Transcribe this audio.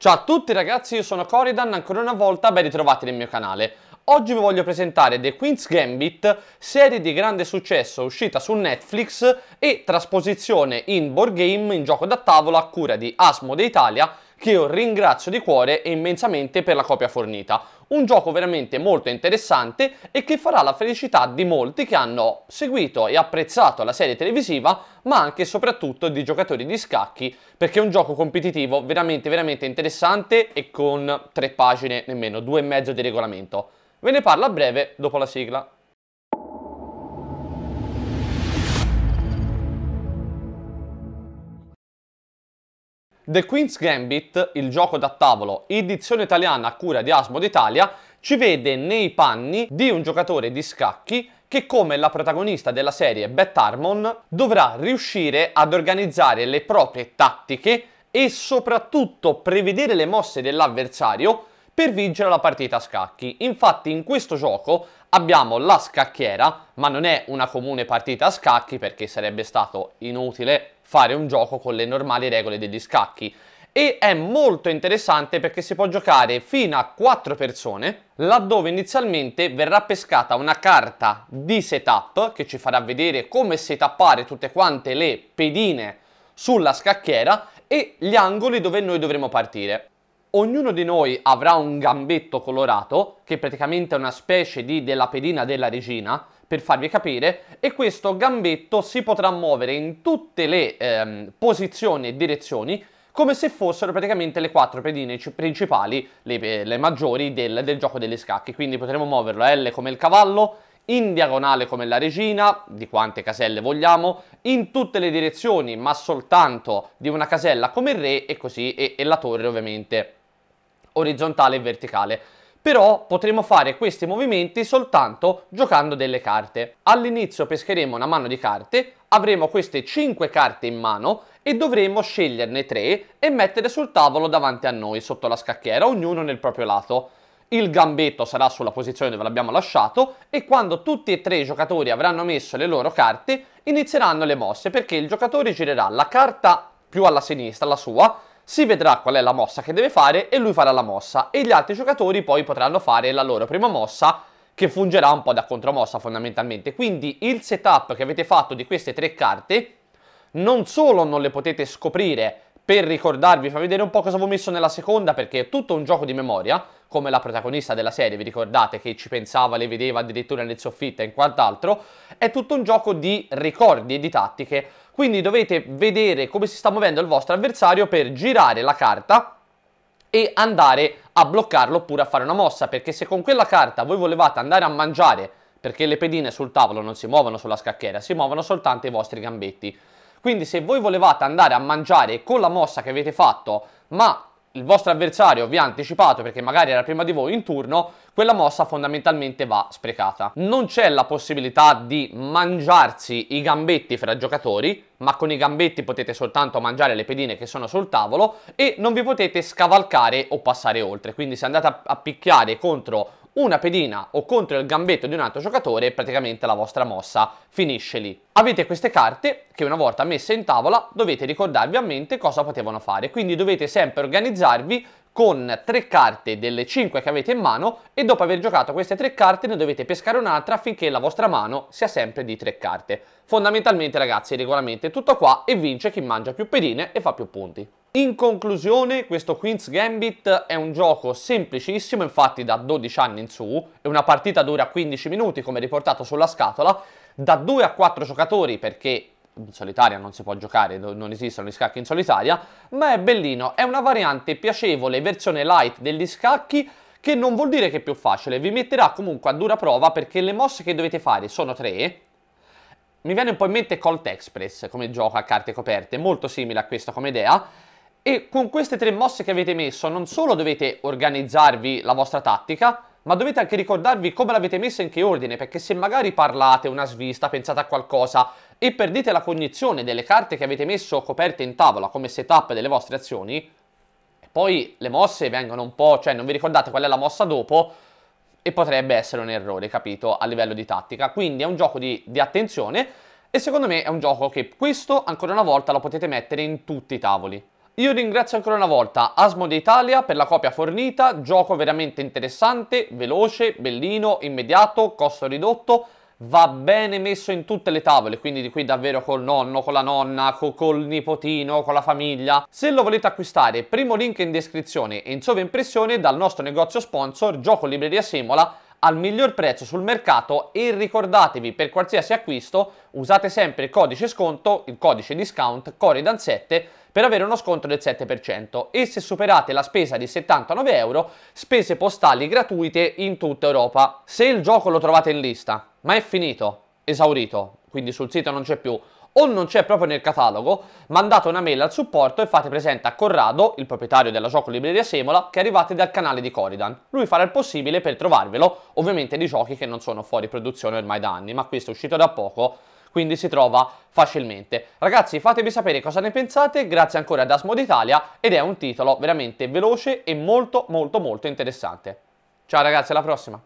Ciao a tutti ragazzi, io sono Coridan, ancora una volta ben ritrovati nel mio canale. Oggi vi voglio presentare The Queen's Gambit, serie di grande successo uscita su Netflix e trasposizione in board game in gioco da tavola a cura di Asmode Italia, che io ringrazio di cuore e immensamente per la copia fornita un gioco veramente molto interessante e che farà la felicità di molti che hanno seguito e apprezzato la serie televisiva, ma anche e soprattutto di giocatori di scacchi, perché è un gioco competitivo veramente veramente interessante e con tre pagine nemmeno, due e mezzo di regolamento. Ve ne parlo a breve dopo la sigla. The Queen's Gambit, il gioco da tavolo, edizione italiana a cura di Asmo d'Italia, ci vede nei panni di un giocatore di scacchi che come la protagonista della serie Beth Harmon dovrà riuscire ad organizzare le proprie tattiche e soprattutto prevedere le mosse dell'avversario per vincere la partita a scacchi. Infatti in questo gioco abbiamo la scacchiera, ma non è una comune partita a scacchi perché sarebbe stato inutile fare un gioco con le normali regole degli scacchi. E è molto interessante perché si può giocare fino a 4 persone, laddove inizialmente verrà pescata una carta di setup che ci farà vedere come setappare tutte quante le pedine sulla scacchiera e gli angoli dove noi dovremo partire. Ognuno di noi avrà un gambetto colorato, che praticamente è una specie di della pedina della regina, per farvi capire, e questo gambetto si potrà muovere in tutte le ehm, posizioni e direzioni come se fossero praticamente le quattro pedine principali, le, le maggiori del, del, gioco degli scacchi. Quindi potremo muoverlo a L come il cavallo, in diagonale come la regina, di quante caselle vogliamo, in tutte le direzioni, ma soltanto di una casella come il re e così, e, e la torre ovviamente orizzontale e verticale. Però potremo fare questi movimenti soltanto giocando delle carte. All'inizio pescheremo una mano di carte, avremo queste 5 carte in mano e dovremo sceglierne 3 e mettere sul tavolo davanti a noi sotto la scacchiera, ognuno nel proprio lato. Il gambetto sarà sulla posizione dove l'abbiamo lasciato e quando tutti e tre i giocatori avranno messo le loro carte inizieranno le mosse perché il giocatore girerà la carta più alla sinistra, la sua, si vedrà qual è la mossa che deve fare e lui farà la mossa e gli altri giocatori poi potranno fare la loro prima mossa che fungerà un po' da contromossa fondamentalmente. Quindi il setup che avete fatto di queste tre carte non solo non le potete scoprire per ricordarvi, fa vedere un po' cosa avevo messo nella seconda perché è tutto un gioco di memoria, come la protagonista della serie, vi ricordate che ci pensava, le vedeva addirittura nel soffitto e in quant'altro, è tutto un gioco di ricordi e di tattiche, quindi dovete vedere come si sta muovendo il vostro avversario per girare la carta e andare a bloccarlo oppure a fare una mossa, perché se con quella carta voi volevate andare a mangiare, perché le pedine sul tavolo non si muovono sulla scacchiera, si muovono soltanto i vostri gambetti, quindi se voi volevate andare a mangiare con la mossa che avete fatto, ma il vostro avversario vi ha anticipato perché magari era prima di voi in turno, quella mossa fondamentalmente va sprecata. Non c'è la possibilità di mangiarsi i gambetti fra giocatori, ma con i gambetti potete soltanto mangiare le pedine che sono sul tavolo e non vi potete scavalcare o passare oltre. Quindi se andate a, picchiare contro una pedina o contro il gambetto di un altro giocatore praticamente la vostra mossa finisce lì. Avete queste carte che una volta messe in tavola dovete ricordarvi a mente cosa potevano fare, quindi dovete sempre organizzarvi con tre carte delle cinque che avete in mano e dopo aver giocato queste tre carte ne dovete pescare un'altra affinché la vostra mano sia sempre di tre carte. Fondamentalmente ragazzi il regolamento è tutto qua e vince chi mangia più pedine e fa più punti. In conclusione, questo Queen's Gambit è un gioco semplicissimo, infatti da 12 anni in su, e una partita dura 15 minuti come riportato sulla scatola, da 2 a 4 giocatori perché in solitaria non si può giocare, non esistono gli scacchi in solitaria, ma è bellino, è una variante piacevole, versione light degli scacchi, che non vuol dire che è più facile, vi metterà comunque a dura prova perché le mosse che dovete fare sono 3, Mi viene un po' in mente Colt Express come gioco a carte coperte, molto simile a questo come idea, e con queste tre mosse che avete messo non solo dovete organizzarvi la vostra tattica, ma dovete anche ricordarvi come l'avete messa e in che ordine, perché se magari parlate una svista, pensate a qualcosa e perdete la cognizione delle carte che avete messo coperte in tavola come setup delle vostre azioni, poi le mosse vengono un po', cioè non vi ricordate qual è la mossa dopo, e potrebbe essere un errore, capito, a livello di tattica. Quindi è un gioco di, di attenzione e secondo me è un gioco che questo, ancora una volta, lo potete mettere in tutti i tavoli. Io ringrazio ancora una volta Asmode Italia per la copia fornita, gioco veramente interessante, veloce, bellino, immediato, costo ridotto, va bene messo in tutte le tavole, quindi di qui davvero col nonno, con la nonna, co col nipotino, con la famiglia. Se lo volete acquistare, primo link in descrizione e in sovraimpressione dal nostro negozio sponsor Gioco Libreria Semola al miglior prezzo sul mercato e ricordatevi per qualsiasi acquisto usate sempre il codice sconto, il codice discount Coridan7 per avere uno sconto del 7% e se superate la spesa di 79 euro spese postali gratuite in tutta Europa. Se il gioco lo trovate in lista ma è finito, esaurito, quindi sul sito non c'è più o non c'è proprio nel catalogo, mandate una mail al supporto e fate presente a Corrado, il proprietario della gioco libreria Semola, che arrivate dal canale di Coridan. Lui farà il possibile per trovarvelo, ovviamente di giochi che non sono fuori produzione ormai da anni, ma questo è uscito da poco quindi si trova facilmente. Ragazzi fatemi sapere cosa ne pensate, grazie ancora ad Asmod Italia, ed è un titolo veramente veloce e molto molto molto interessante. Ciao ragazzi, alla prossima!